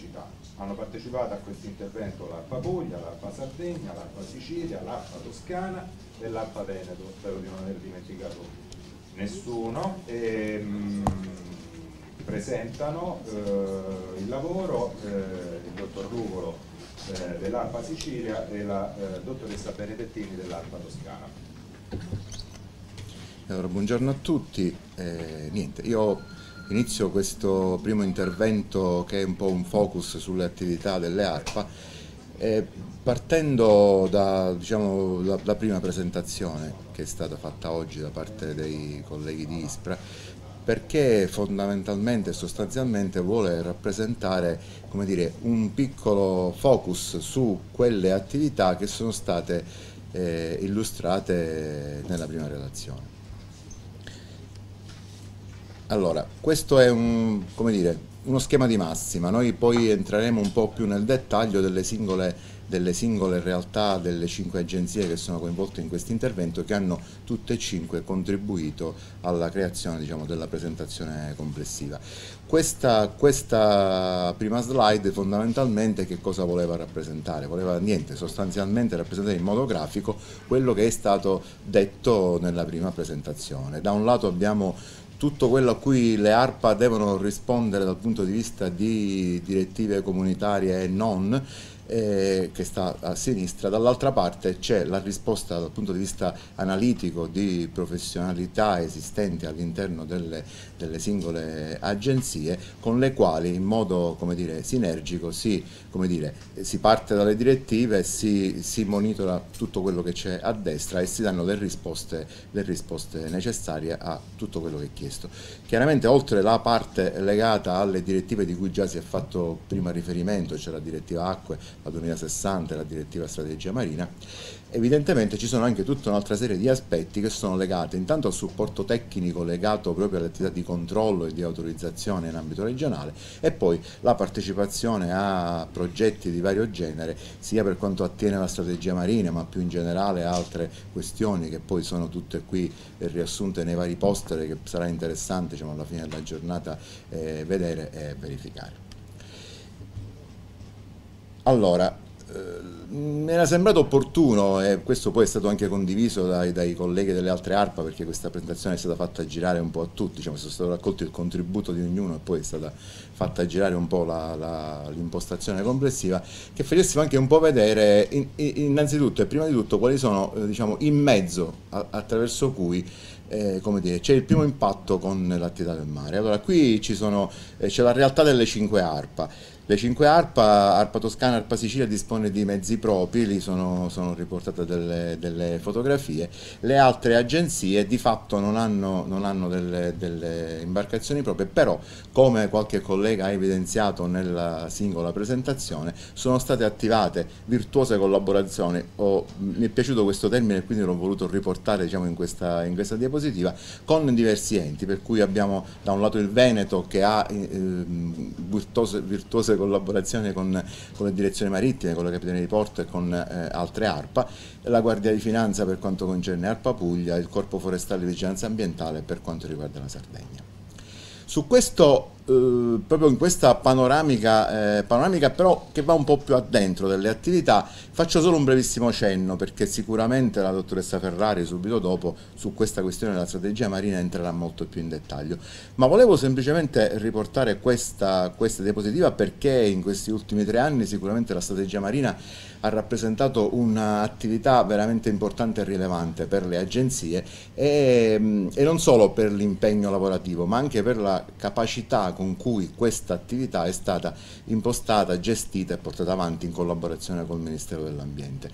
pubblicità. Hanno partecipato a questo intervento l'ARPA Puglia, l'ARPA Sardegna, l'ARPA Sicilia, l'ARPA Toscana e l'ARPA Veneto, spero di non aver dimenticato nessuno. E, ehm, mh, presentano eh, il lavoro eh, il dottor Rugolo eh, dell'ARPA Sicilia e la eh, dottoressa Benedettini dell'ARPA Toscana. Allora, buongiorno a tutti. Eh, niente, io inizio questo primo intervento che è un po' un focus sulle attività delle ARPA eh, partendo dalla diciamo, prima presentazione che è stata fatta oggi da parte dei colleghi di ISPRA perché fondamentalmente e sostanzialmente vuole rappresentare dire, un piccolo focus su quelle attività che sono state eh, illustrate nella prima relazione. Allora, questo è un, dire, uno schema di massima, noi poi entreremo un po' più nel dettaglio delle singole, delle singole realtà delle cinque agenzie che sono coinvolte in questo intervento che hanno tutte e cinque contribuito alla creazione diciamo, della presentazione complessiva. Questa, questa, prima slide fondamentalmente che cosa voleva rappresentare? Voleva niente, sostanzialmente rappresentare in modo grafico quello che è stato detto nella prima presentazione. Da un lato abbiamo tutto quello a cui le ARPA devono rispondere dal punto di vista di direttive comunitarie e non eh, che sta a sinistra, dall'altra parte c'è la risposta dal punto di vista analitico di professionalità esistenti all'interno delle, delle, singole agenzie con le quali in modo dire, sinergico si, dire, si, parte dalle direttive, si, si, monitora tutto quello che c'è a destra e si danno le risposte, le risposte necessarie a tutto quello che è chiesto. Chiaramente oltre la parte legata alle direttive di cui già si è fatto prima riferimento, c'è cioè la direttiva acque, la 2060 la direttiva strategia marina, evidentemente ci sono anche tutta un'altra serie di aspetti che sono legati intanto al supporto tecnico legato proprio all'attività di controllo e di autorizzazione in ambito regionale e poi la partecipazione a progetti di vario genere sia per quanto attiene alla strategia marina ma più in generale altre questioni che poi sono tutte qui eh, riassunte nei vari poster che sarà interessante diciamo, alla fine della giornata eh, vedere e verificare. Allora, eh, mi era sembrato opportuno e questo poi è stato anche condiviso dai, dai, colleghi delle altre ARPA perché questa presentazione è stata fatta girare un po' a tutti, diciamo, è stato raccolto il contributo di ognuno e poi è stata fatta girare un po' l'impostazione complessiva, che facessimo anche un po' vedere in, innanzitutto e prima di tutto quali sono eh, diciamo, il mezzo a, attraverso cui eh, c'è il primo impatto con l'attività del mare. Allora qui eh, c'è eh, la realtà delle cinque ARPA. Le cinque arpa, arpa toscana, arpa sicilia, dispone di mezzi propri, lì sono, sono riportate delle, delle, fotografie. Le altre agenzie di fatto non hanno, non hanno delle, delle, imbarcazioni proprie, però come qualche collega ha evidenziato nella singola presentazione, sono state attivate virtuose collaborazioni. Oh, mi è piaciuto questo termine, quindi l'ho voluto riportare diciamo, in, questa, in, questa, diapositiva, con diversi enti, per cui abbiamo da un lato il Veneto che ha eh, virtuose, virtuose collaborazione con, con le direzioni marittime, con la Capitaneria di Porto e con eh, altre ARPA, la Guardia di Finanza per quanto concerne ARPA Puglia, il Corpo Forestale di Vigilanza Ambientale per quanto riguarda la Sardegna. Su questo eh, proprio in questa panoramica, eh, panoramica però che va un po' più addentro delle attività, faccio solo un brevissimo cenno perché sicuramente la dottoressa Ferrari subito dopo su questa questione della strategia marina entrerà molto più in dettaglio. Ma volevo semplicemente riportare questa, questa diapositiva perché in questi ultimi tre anni sicuramente la strategia marina ha rappresentato un'attività veramente importante e rilevante per le agenzie e, mm, e non solo per l'impegno lavorativo ma anche per la capacità con cui questa attività è stata impostata, gestita e portata avanti in collaborazione col Ministero dell'Ambiente.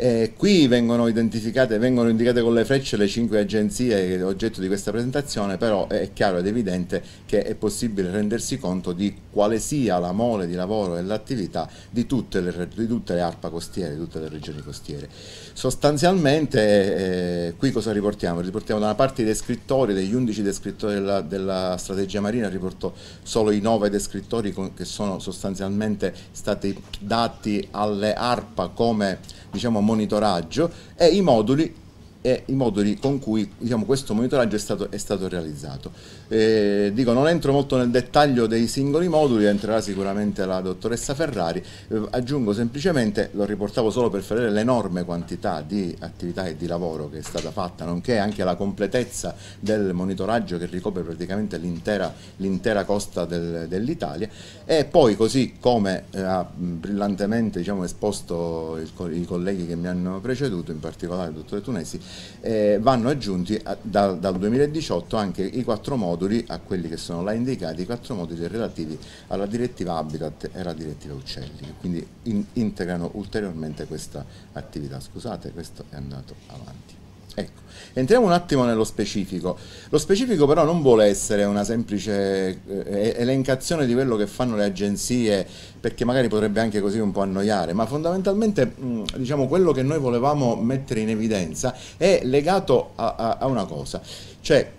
Eh, qui vengono identificate, vengono indicate con le frecce le cinque agenzie oggetto di questa presentazione, però è chiaro ed evidente che è possibile rendersi conto di quale sia la mole di lavoro e l'attività di, tutte le, di tutte le ARPA costiere, di tutte le regioni costiere. Sostanzialmente eh, qui cosa riportiamo? Riportiamo da una parte i descrittori, degli 11 descrittori della, della strategia marina, riporto solo i 9 descrittori con, che sono sostanzialmente stati dati alle ARPA come diciamo monitoraggio e i moduli, e i moduli con cui diciamo, questo monitoraggio è stato, è stato realizzato. Eh, dico, non entro molto nel dettaglio dei singoli moduli, entrerà sicuramente la dottoressa Ferrari. Eh, aggiungo semplicemente, lo riportavo solo per vedere l'enorme quantità di attività e di lavoro che è stata fatta, nonché anche la completezza del monitoraggio che ricopre praticamente l'intera, l'intera costa del, dell'Italia. E poi, così come eh, ha eh, brillantemente diciamo, esposto il, i colleghi che mi hanno preceduto, in particolare il dottore Tunesi, eh, vanno aggiunti a, eh, da, dal 2018 anche i quattro moduli moduli a quelli che sono là indicati, i quattro moduli relativi alla direttiva Habitat e alla direttiva Uccelli, che quindi in, integrano ulteriormente questa attività. Scusate, questo è andato avanti. Ecco, entriamo un attimo nello specifico. Lo specifico però non vuole essere una semplice eh, elencazione di quello che fanno le agenzie, perché magari potrebbe anche così un po' annoiare, ma fondamentalmente mh, mm, diciamo, quello che noi volevamo mettere in evidenza è legato a, a, a una cosa, cioè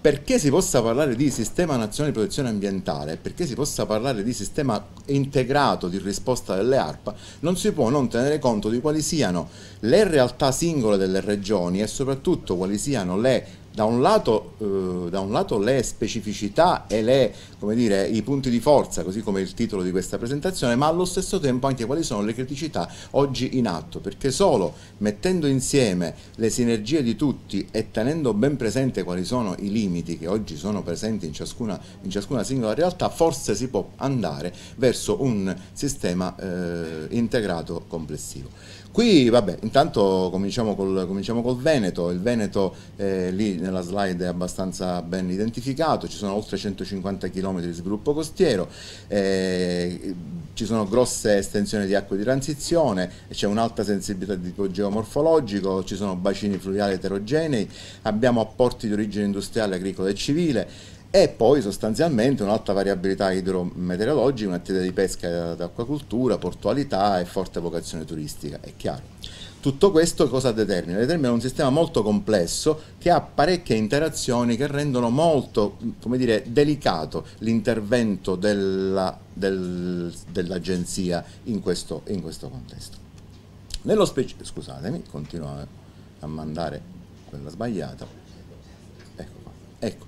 perché si possa parlare di sistema nazionale di protezione ambientale, perché si possa parlare di sistema integrato di risposta delle ARPA, non si può non tenere conto di quali siano le realtà singole delle regioni e soprattutto quali siano le da un lato, eh, da un lato le specificità e le, dire, i punti di forza, così come il titolo di questa presentazione, ma allo stesso tempo anche quali sono le criticità oggi in atto, perché solo mettendo insieme le sinergie di tutti e tenendo ben presente quali sono i limiti che oggi sono presenti in ciascuna, in ciascuna singola realtà, forse si può andare verso un sistema eh, integrato complessivo. Qui vabbè, intanto cominciamo col, cominciamo col Veneto, il Veneto eh, lì nella slide è abbastanza ben identificato, ci sono oltre 150 km di sviluppo costiero, eh, ci sono grosse estensioni di acque di transizione, c'è un'alta sensibilità di tipo geomorfologico, ci sono bacini fluviali eterogenei, abbiamo apporti di origine industriale, agricola e civile, e poi sostanzialmente un'alta variabilità idrometeorologica, un'attività di pesca ed acquacultura, portualità e forte vocazione turistica, è chiaro. Tutto questo cosa determina? Determina un sistema molto complesso che ha parecchie interazioni che rendono molto dire, delicato l'intervento della, del, dell'agenzia in questo, in questo contesto. Nello specifico, scusatemi, continuo a mandare quella sbagliata. Ecco qua. Ecco.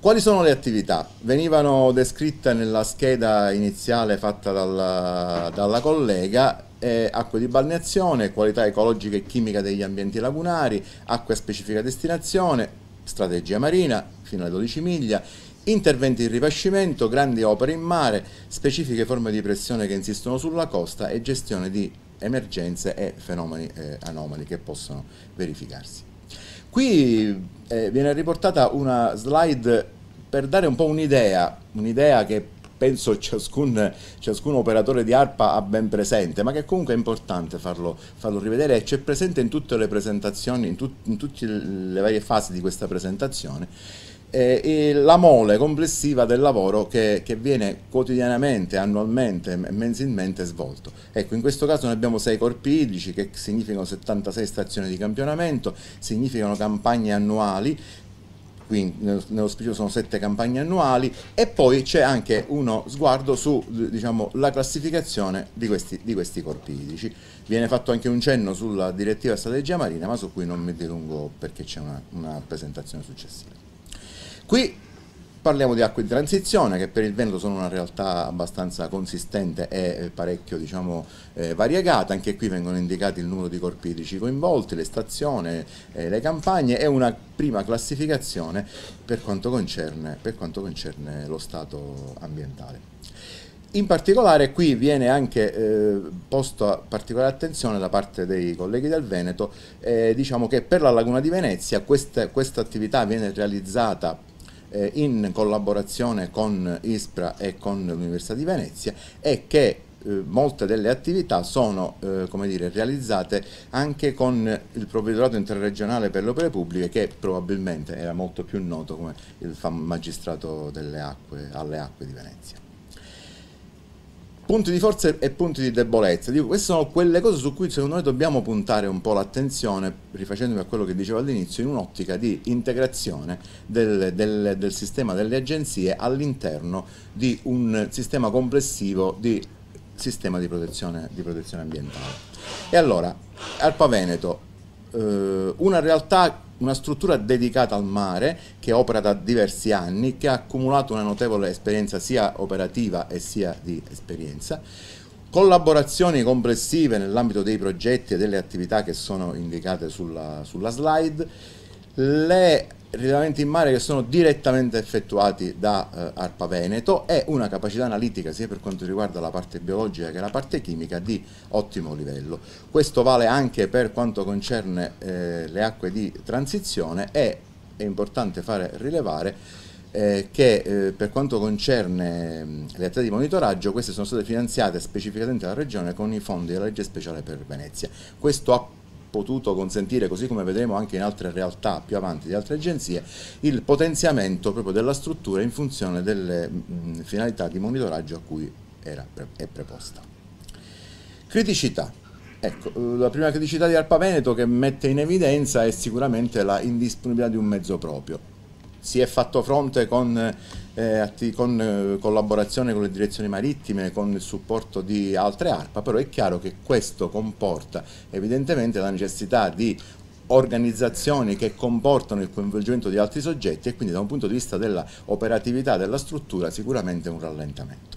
Quali sono le attività? Venivano descritte nella scheda iniziale fatta dalla, dalla collega eh, acque di balneazione, qualità ecologica e chimica degli ambienti lagunari, acqua specifica destinazione, strategia marina fino alle 12 miglia, interventi di ripascimento, grandi opere in mare, specifiche forme di pressione che insistono sulla costa e gestione di emergenze e fenomeni eh, anomali che possono verificarsi. Qui eh, viene riportata una slide per dare un po' un'idea, un'idea che penso ciascun, ciascun, operatore di ARPA ha ben presente, ma che comunque è importante farlo, farlo rivedere e c'è presente in tutte le presentazioni, in, tut, in tutte le varie fasi di questa presentazione eh, e la mole complessiva del lavoro che, che, viene quotidianamente, annualmente, mensilmente svolto. Ecco, in questo caso noi abbiamo sei corpi idrici che significano 76 stazioni di campionamento, significano campagne annuali, quindi nello, nello specifico sono sette campagne annuali e poi c'è anche uno sguardo sulla diciamo, classificazione di questi, di questi, corpi idrici. Viene fatto anche un cenno sulla direttiva strategia marina, ma su cui non mi dilungo perché c'è una, una presentazione successiva. Qui parliamo di acque di transizione che per il Veneto sono una realtà abbastanza consistente e eh, parecchio diciamo, eh, variegata, anche qui vengono indicati il numero di corpi idrici coinvolti, le stazioni, eh, le campagne e una prima classificazione per quanto concerne, per quanto concerne lo stato ambientale. In particolare qui viene anche eh, posta particolare attenzione da parte dei colleghi del Veneto, eh, diciamo che per la Laguna di Venezia questa, questa attività viene realizzata eh, in collaborazione con ISPRA e con l'Università di Venezia e che eh, molte delle attività sono eh, dire, realizzate anche con il provveditorato interregionale per le opere pubbliche che probabilmente era molto più noto come il magistrato acque, alle acque di Venezia punti di forza e punti di debolezza. Dico, queste sono quelle cose su cui secondo noi dobbiamo puntare un po' l'attenzione, rifacendomi a quello che dicevo all'inizio, in un'ottica di integrazione del, del, del sistema delle agenzie all'interno di un sistema complessivo di sistema di protezione, di protezione ambientale. E allora, Alpa Veneto, eh, una realtà una struttura dedicata al mare che opera da diversi anni, che ha accumulato una notevole esperienza sia operativa e sia di esperienza, collaborazioni complessive nell'ambito dei progetti e delle attività che sono indicate sulla, sulla slide, le rilevamenti in mare che sono direttamente effettuati da eh, Arpa Veneto e una capacità analitica sia per quanto riguarda la parte biologica che la parte chimica di ottimo livello. Questo vale anche per quanto concerne eh, le acque di transizione e è importante fare rilevare eh, che eh, per quanto concerne mh, le attività di monitoraggio, queste sono state finanziate specificamente dalla Regione con i fondi della legge speciale per Venezia. Questo ha potuto consentire, così come vedremo anche in altre realtà più avanti di altre agenzie, il potenziamento proprio della struttura in funzione delle mh, finalità di monitoraggio a cui era, è preposta. Criticità. Ecco, eh, la prima criticità di Arpa Veneto che mette in evidenza è sicuramente la indisponibilità di un mezzo proprio si è fatto fronte con, eh, con eh, collaborazione con le direzioni marittime, con il supporto di altre ARPA, però è chiaro che questo comporta evidentemente la necessità di organizzazioni che comportano il coinvolgimento di altri soggetti e quindi da un punto di vista dell'operatività della struttura sicuramente un rallentamento.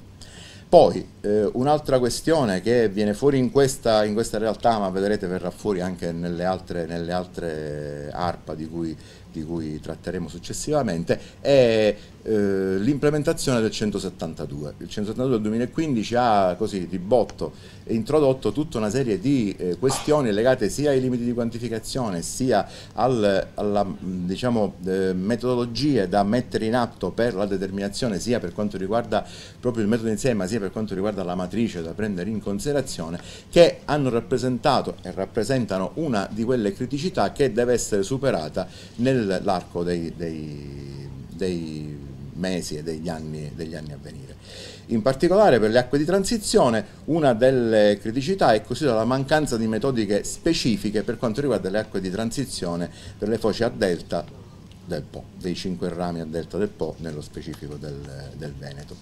Poi eh, un'altra questione che viene fuori in questa, in questa, realtà, ma vedrete verrà fuori anche nelle altre, nelle altre ARPA di cui di cui tratteremo successivamente, è eh, l'implementazione del 172. Il 172 del 2015 ha così di botto introdotto tutta una serie di eh, questioni legate sia ai limiti di quantificazione sia al, alla diciamo, eh, metodologie da mettere in atto per la determinazione sia per quanto riguarda proprio il metodo insieme ma sia per quanto riguarda la matrice da prendere in considerazione che hanno rappresentato e rappresentano una di quelle criticità che deve essere superata nell'arco dei, dei, dei mesi e degli anni, degli anni a venire. In particolare per le acque di transizione una delle criticità è costituita dalla mancanza di metodiche specifiche per quanto riguarda le acque di transizione per le foci a delta del Po, dei cinque rami a delta del Po nello specifico del, del Veneto.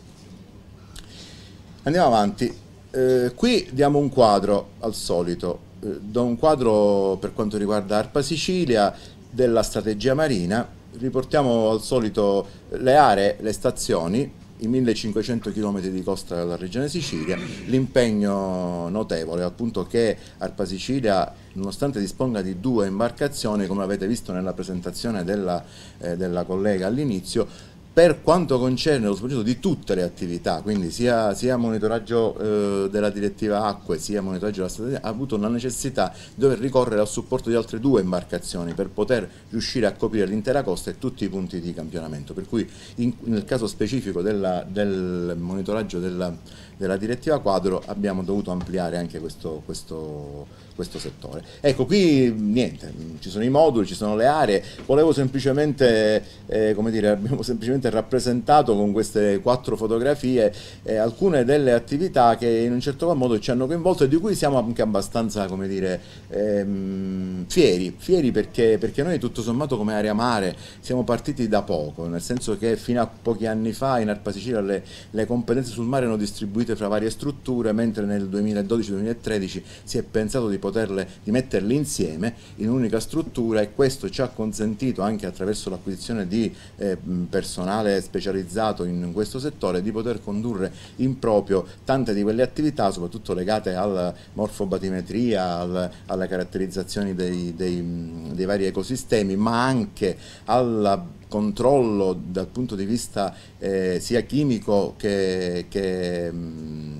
Andiamo avanti. Eh, qui diamo un quadro al solito, eh, do un quadro per quanto riguarda Arpa Sicilia della strategia marina riportiamo al solito le aree, le stazioni, i 1500 km di costa della regione Sicilia, l'impegno notevole appunto che Arpa Sicilia, nonostante disponga di due imbarcazioni, come avete visto nella presentazione della, eh, della collega all'inizio, per quanto concerne lo svolgimento di tutte le attività, quindi sia, sia monitoraggio eh, della direttiva acque sia monitoraggio della strategia, ha avuto la necessità di dover ricorrere al supporto di altre due imbarcazioni per poter riuscire a coprire l'intera costa e tutti i punti di campionamento. Per cui in, nel caso specifico della, del monitoraggio della, della, direttiva quadro abbiamo dovuto ampliare anche questo, questo questo settore. Ecco, qui mm, niente, mm, ci sono i moduli, ci sono le aree, volevo semplicemente, eh, come dire, abbiamo semplicemente rappresentato con queste quattro fotografie eh, alcune delle attività che in un certo modo ci hanno coinvolto e di cui siamo anche abbastanza, come dire, ehm, fieri, fieri perché, perché noi tutto sommato come area mare siamo partiti da poco, nel senso che fino a pochi anni fa in Arpa Sicilia le, le competenze sul mare erano distribuite fra varie strutture, mentre nel 2012-2013 si è pensato di poter poterle, di metterle insieme in un'unica struttura e questo ci ha consentito anche attraverso l'acquisizione di eh, personale specializzato in questo settore di poter condurre in proprio tante di quelle attività soprattutto legate alla morfobatimetria, al, alla caratterizzazione dei, dei, dei vari ecosistemi ma anche alla controllo dal punto di vista eh, sia chimico che, che mh,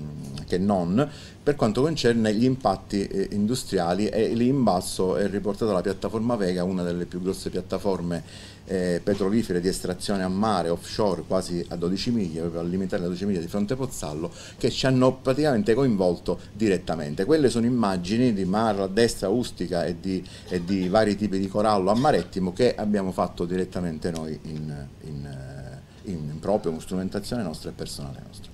che non per quanto concerne gli impatti eh, industriali e lì in basso è riportata la piattaforma Vega, una delle più grosse piattaforme eh, petrolifere di estrazione a mare offshore quasi a 12 miglia, proprio al limitare le 12 miglia di fronte Pozzallo, che ci hanno praticamente coinvolto direttamente. Quelle sono immagini di mar a destra ustica e di, e di vari tipi di corallo a marettimo che abbiamo fatto direttamente noi in, in, in, eh, in proprio, strumentazione nostra e personale nostro.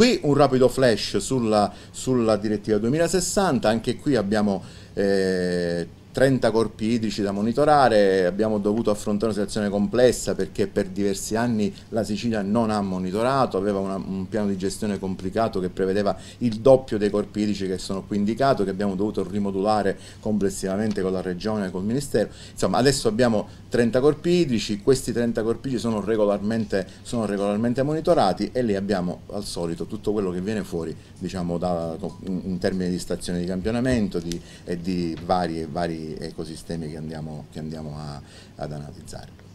Qui un rapido flash sulla, sulla direttiva 2060, anche qui abbiamo eh, 30 corpi idrici da monitorare, abbiamo dovuto affrontare una situazione complessa perché per diversi anni la Sicilia non ha monitorato, aveva una, un piano di gestione complicato che prevedeva il doppio dei corpi idrici che sono qui indicato, che abbiamo dovuto rimodulare complessivamente con la Regione e col Ministero. Insomma, adesso abbiamo 30 corpi idrici, questi 30 corpi idrici sono regolarmente, sono regolarmente monitorati e lì abbiamo al solito tutto quello che viene fuori diciamo, da, in, in, termini di stazione di campionamento di, e di vari, vari ecosistemi che andiamo, che andiamo a, ad analizzare.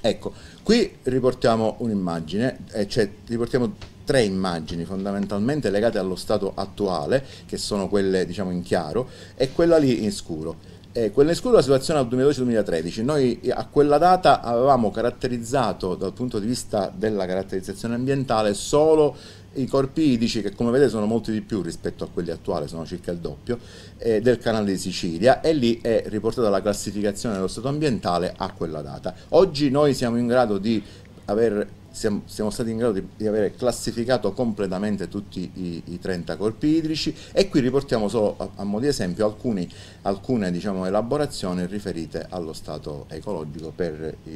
Ecco, qui riportiamo un'immagine, eh, cioè riportiamo tre immagini fondamentalmente legate allo stato attuale, che sono quelle diciamo in chiaro, e quella lì in scuro. Eh, quella in scuro è la situazione al 2012-2013. Noi eh, a quella data avevamo caratterizzato dal punto di vista della caratterizzazione ambientale solo i corpi idrici che come vedete sono molti di più rispetto a quelli attuali, sono circa il doppio, eh, del canale di Sicilia e lì è riportata la classificazione dello stato ambientale a quella data. Oggi noi siamo in grado di aver siamo, stati in grado di, di avere classificato completamente tutti i, i, 30 corpi idrici e qui riportiamo solo a, a modo di esempio alcuni, alcune diciamo, elaborazioni riferite allo stato ecologico per i,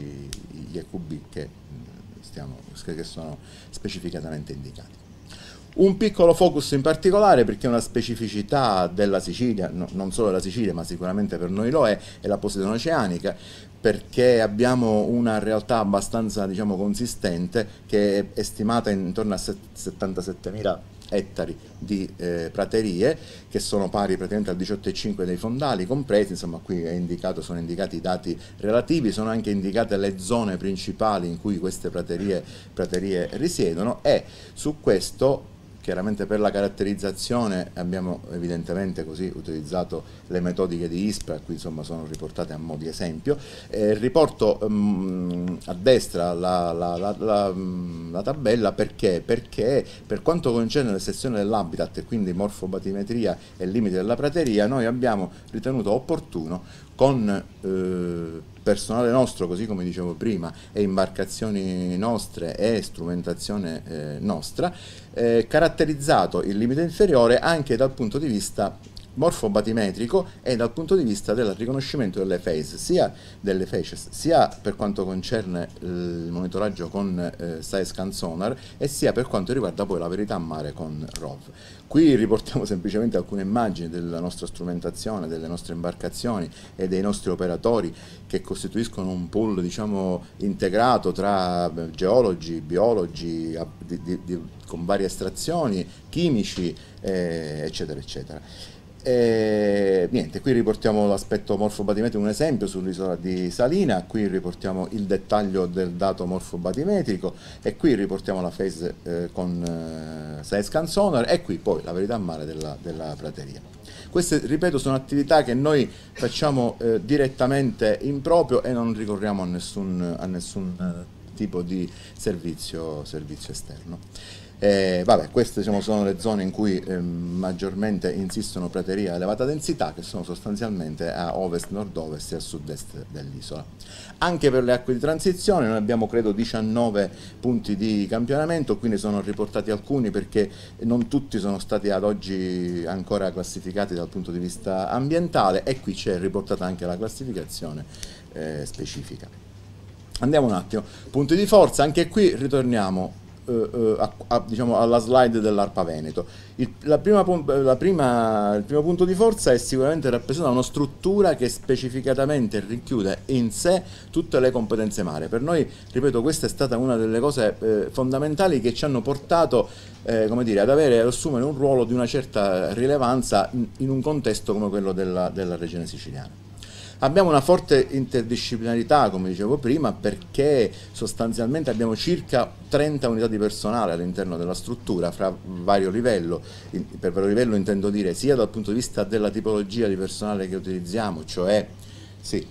gli EQB che, stiamo, che sono specificatamente indicati. Un piccolo focus in particolare, perché è una specificità della Sicilia, no, non solo della Sicilia, ma sicuramente per noi lo è, è la posizione oceanica, perché abbiamo una realtà abbastanza diciamo, consistente che è stimata intorno a 77.000 ettari di eh, praterie che sono pari praticamente al 18,5 dei fondali compresi, insomma qui indicato, sono indicati i dati relativi, sono anche indicate le zone principali in cui queste praterie, praterie risiedono e su questo Chiaramente per la caratterizzazione abbiamo evidentemente così utilizzato le metodiche di ISPRA, qui insomma sono riportate a mo' di esempio. Eh, riporto um, a destra la, la, la, mm, la tabella perché? perché? per quanto concerne la sezione dell'habitat e quindi morfobatimetria e limiti della prateria, noi abbiamo ritenuto opportuno con eh, personale nostro, così come dicevo prima, e imbarcazioni nostre e strumentazione eh, nostra, eh, caratterizzato il limite inferiore anche dal punto di vista morfobatimetrico e dal punto di vista del riconoscimento delle face, sia delle faces, sia per quanto concerne eh, il monitoraggio con eh, scan Sonar e sia per quanto riguarda poi la verità a mare con ROV. Qui riportiamo semplicemente alcune immagini della nostra strumentazione, delle nostre imbarcazioni e dei nostri operatori che costituiscono un pool diciamo, integrato tra eh, geologi, biologi, di, di, di, con varie estrazioni, chimici, eh, eccetera, eccetera. E niente, qui riportiamo l'aspetto morfobatimetrico, un esempio sull'isola di Salina, qui riportiamo il dettaglio del dato morfobatimetrico e qui riportiamo la phase eh, con eh, Scan Sonar e qui poi la verità male della, della, prateria. Queste, ripeto, sono attività che noi facciamo eh, direttamente in proprio e non ricorriamo a nessun, a nessun eh, tipo di servizio, servizio esterno. Eh, vabbè, queste diciamo, sono le zone in cui eh, maggiormente insistono praterie a elevata densità, che sono sostanzialmente a ovest-nord-ovest e a sud-est dell'isola. Anche per le acque di transizione noi abbiamo credo 19 punti di campionamento, qui ne sono riportati alcuni perché non tutti sono stati ad oggi ancora classificati dal punto di vista ambientale e qui c'è riportata anche la classificazione eh, specifica. Andiamo un attimo, punti di forza, anche qui ritorniamo eh, eh, a, a, diciamo, alla slide dell'Arpa Veneto. Il, la prima, la prima, il primo punto di forza è sicuramente rappresentata una struttura che specificatamente richiude in sé tutte le competenze mare. Per noi, ripeto, questa è stata una delle cose eh, fondamentali che ci hanno portato eh, dire, ad avere, ad assumere un ruolo di una certa rilevanza in, in un contesto come quello della, della regione siciliana. Abbiamo una forte interdisciplinarità, come dicevo prima, perché sostanzialmente abbiamo circa 30 unità di personale all'interno della struttura, fra vario livello. Per vario livello intendo dire sia dal punto di vista della tipologia di personale che utilizziamo, cioè sì,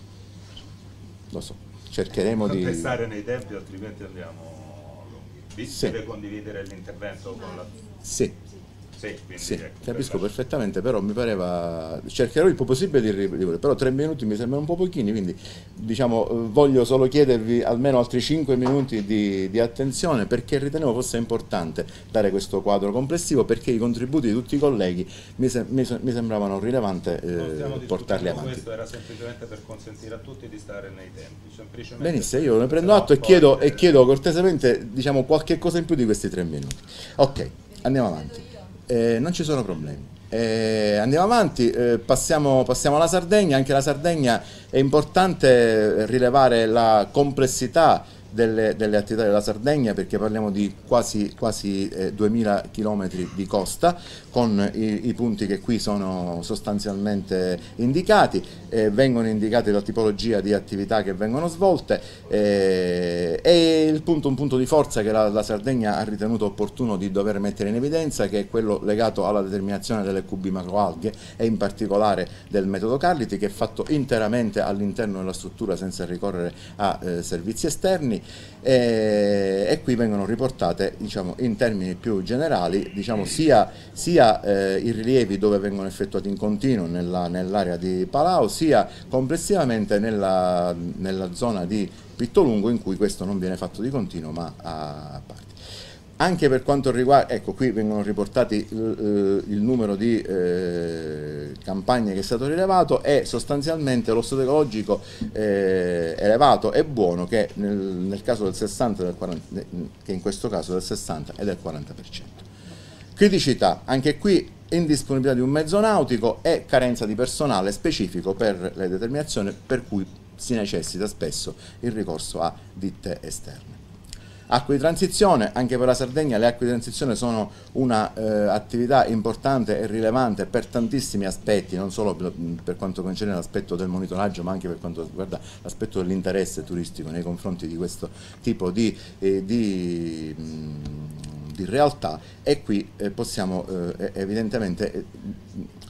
lo so, cercheremo di... Non pensare nei tempi, altrimenti andiamo lunghi. Vi sì. deve condividere l'intervento con la... Sì sé. Sì, ecco, capisco per esatto. perfettamente, però mi pareva, cercherò il più possibile di ripetere, però tre minuti mi sembrano un po' pochini, quindi diciamo, eh, voglio solo chiedervi almeno altri cinque minuti di, di attenzione perché ritenevo fosse importante dare questo quadro complessivo perché i contributi di tutti i colleghi mi, se, mi, mi sembravano rilevanti eh, portarli avanti. Questo era semplicemente per consentire a tutti di stare nei tempi. Benissimo, io ne prendo atto e chiedo, e eh, chiedo cortesemente diciamo, qualche cosa in più di questi tre minuti. Ok, andiamo avanti eh, non ci sono problemi. Eh, andiamo avanti, eh, passiamo, passiamo, alla Sardegna, anche la Sardegna è importante rilevare la complessità delle, delle, attività della Sardegna perché parliamo di quasi, quasi eh, 2000 km di costa con i, i, punti che qui sono sostanzialmente indicati, eh, vengono indicate la tipologia di attività che vengono svolte eh, e punto, un punto di forza che la, la, Sardegna ha ritenuto opportuno di dover mettere in evidenza che è quello legato alla determinazione delle cubi macroalghe e in particolare del metodo Carliti che è fatto interamente all'interno della struttura senza ricorrere a eh, servizi esterni e, e, qui vengono riportate diciamo, in termini più generali diciamo, sia, sia eh, i rilievi dove vengono effettuati in continuo nell'area di Palau sia complessivamente nella, nella zona di Pittolungo in cui questo non viene fatto di continuo ma a parte anche per quanto riguarda, ecco qui vengono riportati il, il numero di eh, campagne che è stato rilevato e sostanzialmente lo stato ecologico eh, elevato e buono che, nel, nel caso del 60 del 40, che in questo caso del 60 e del 40%. Criticità, anche qui indisponibilità di un mezzo nautico e carenza di personale specifico per le determinazioni per cui si necessita spesso il ricorso a ditte esterne. Acque di transizione, anche per la Sardegna le acque di transizione sono un'attività eh, importante e rilevante per tantissimi aspetti, non solo per, quanto concerne l'aspetto del monitoraggio, ma anche per quanto riguarda l'aspetto dell'interesse turistico nei confronti di questo tipo di, eh, di mh, mm, di realtà e qui eh, possiamo eh, evidentemente eh,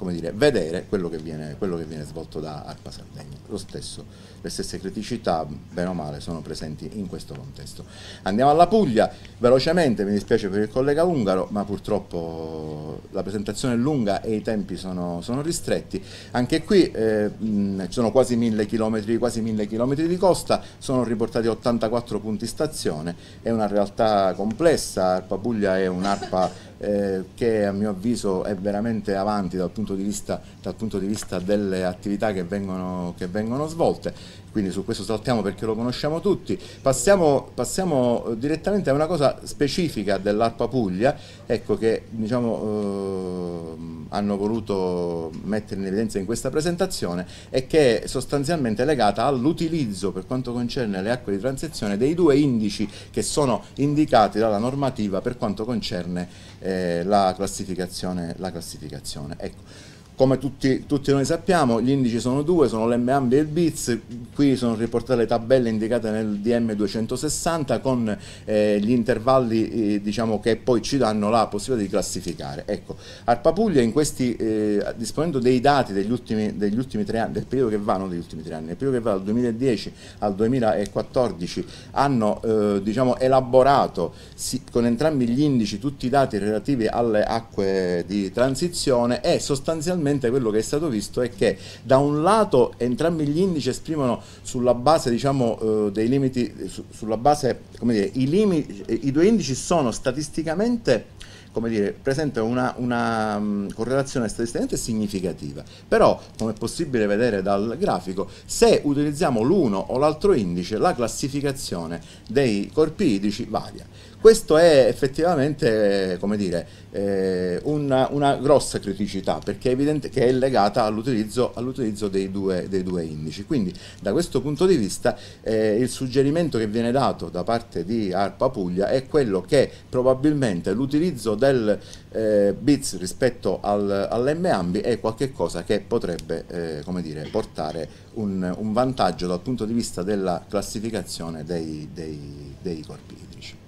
come dire, vedere quello che viene, quello che viene svolto da Arpa Sardegna. Stesso, le stesse criticità, bene o male, sono presenti in questo contesto. Andiamo alla Puglia, velocemente, mi dispiace per il collega Ungaro, ma purtroppo la presentazione è lunga e i tempi sono, sono ristretti. Anche qui eh, ci sono quasi mille, chilometri, quasi mille chilometri di costa, sono riportati 84 punti stazione, è una realtà complessa, Arpa Puglia è un'arpa eh, che a mio avviso è veramente avanti dal punto di vista, punto di vista delle attività che vengono, che vengono svolte quindi su questo saltiamo perché lo conosciamo tutti. Passiamo, passiamo eh, direttamente a una cosa specifica dell'Arpa Puglia, ecco che diciamo, eh, hanno voluto mettere in evidenza in questa presentazione e che è sostanzialmente legata all'utilizzo per quanto concerne le acque di transizione dei due indici che sono indicati dalla normativa per quanto concerne eh, la classificazione. La classificazione. Ecco come tutti, tutti, noi sappiamo, gli indici sono due, sono l'MAMBI e il BITS, qui sono riportate le tabelle indicate nel DM260 con eh, gli intervalli eh, diciamo, che poi ci danno la possibilità di classificare. Ecco, Arpapuglia questi, eh, disponendo dei dati degli ultimi, degli ultimi, tre anni, del periodo che va, non degli ultimi tre anni, del periodo che va dal 2010 al 2014, hanno eh, diciamo, elaborato si, con entrambi gli indici tutti i dati relativi alle acque di transizione e sostanzialmente sostanzialmente quello che è stato visto è che da un lato entrambi gli indici esprimono sulla base diciamo, eh, dei limiti, eh, su, sulla base, come dire, i, limi, eh, i due indici sono statisticamente come dire, presenta una, una mm, correlazione statisticamente significativa, però come è possibile vedere dal grafico, se utilizziamo l'uno o l'altro indice la classificazione dei corpi idrici varia. Questo è effettivamente, come dire, eh, una, una, grossa criticità perché è evidente che è legata all'utilizzo, all dei, dei, due, indici. Quindi da questo punto di vista eh, il suggerimento che viene dato da parte di ARPA Puglia è quello che probabilmente l'utilizzo del eh, BITS rispetto al, all'MAMBI è qualcosa che potrebbe eh, dire, portare un, un, vantaggio dal punto di vista della classificazione dei, dei, dei corpi idrici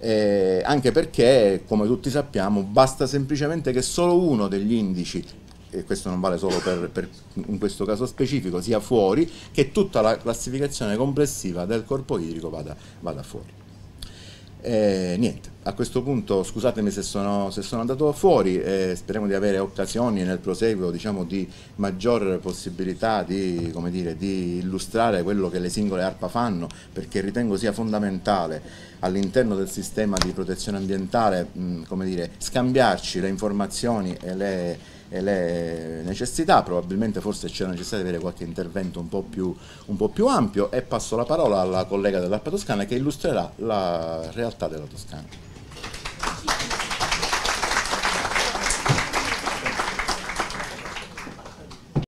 eh, anche perché, come tutti sappiamo, basta semplicemente che solo uno degli indici e questo non vale solo per, per, in questo caso specifico, sia fuori, che tutta la classificazione complessiva del corpo idrico vada, vada fuori. E eh, niente, a questo punto scusatemi se sono, se sono andato fuori, eh, speriamo di avere occasioni nel proseguo diciamo, di maggior possibilità di, dire, di, illustrare quello che le singole ARPA fanno, perché ritengo sia fondamentale all'interno del sistema di protezione ambientale mh, dire, scambiarci le informazioni e le e le necessità, probabilmente forse c'è la necessità di avere qualche intervento un po' più, un po più ampio e passo la parola alla collega dell'Alpa Toscana che illustrerà la realtà della Toscana.